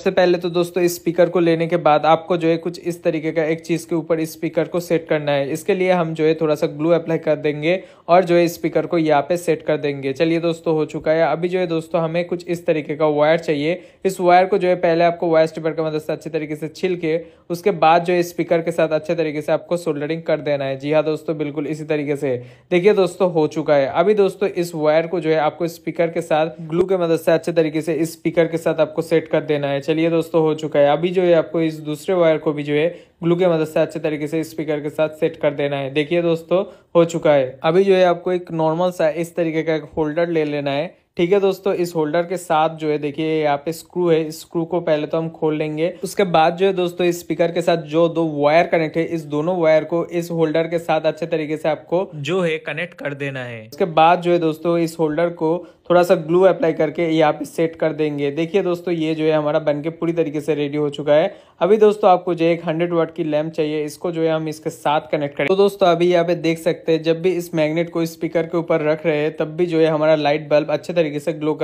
सबसे पहले तो दोस्तों इस स्पीकर को लेने के बाद आपको जो है कुछ इस तरीके का एक चीज़ के ऊपर स्पीकर को सेट करना है इसके लिए हम जो है थोड़ा सा ग्लू अप्लाई कर देंगे और जो है स्पीकर को यहाँ पे सेट कर देंगे चलिए दोस्तों हो चुका है अभी जो है दोस्तों हमें कुछ इस तरीके का वायर चाहिए इस वायर को जो है पहले आपको वायर स्टेपर की मदद से अच्छे तरीके से छिल के उसके बाद जो है स्पीकर के साथ अच्छे तरीके से आपको सोल्डरिंग कर देना है जी हाँ दोस्तों बिल्कुल इसी तरीके से देखिए दोस्तों हो चुका है अभी दोस्तों इस वायर को जो है आपको स्पीकर के साथ ग्लू के मदद से अच्छे तरीके से इस स्पीकर के साथ आपको सेट कर देना है चलिए दोस्तों हो चुका है अभी जो है आपको इस दूसरे वायर को भी जो है ग्लू के मदद से अच्छे तरीके से स्पीकर के साथ सेट कर देना है देखिए दोस्तों हो चुका है अभी जो है आपको एक नॉर्मल सा इस तरीके का एक होल्डर ले लेना है ठीक है दोस्तों इस होल्डर के साथ जो है देखिए यहाँ पे स्क्रू है स्क्रू को पहले तो हम खोल लेंगे उसके बाद जो है दोस्तों इस स्पीकर के साथ जो दो वायर कनेक्ट है इस दोनों वायर को इस होल्डर के साथ अच्छे तरीके से आपको जो है कनेक्ट कर देना है उसके बाद जो है दोस्तों इस होल्डर को थोड़ा सा ग्लू अप्लाई करके यहाँ पे सेट कर देंगे देखिए दोस्तों ये जो है हमारा बनके पूरी तरीके से रेडी हो चुका है अभी दोस्तों आपको जो है एक हंड्रेड वाट वॉट की लैम्प चाहिए इसको जो है हम इसके साथ कनेक्ट करें तो दोस्तों अभी यहाँ पे देख सकते हैं जब भी इस मैग्नेट को स्पीकर के ऊपर रख रहे हैं तब भी जो है हमारा लाइट बल्ब अच्छे तरीके से ग्लो कर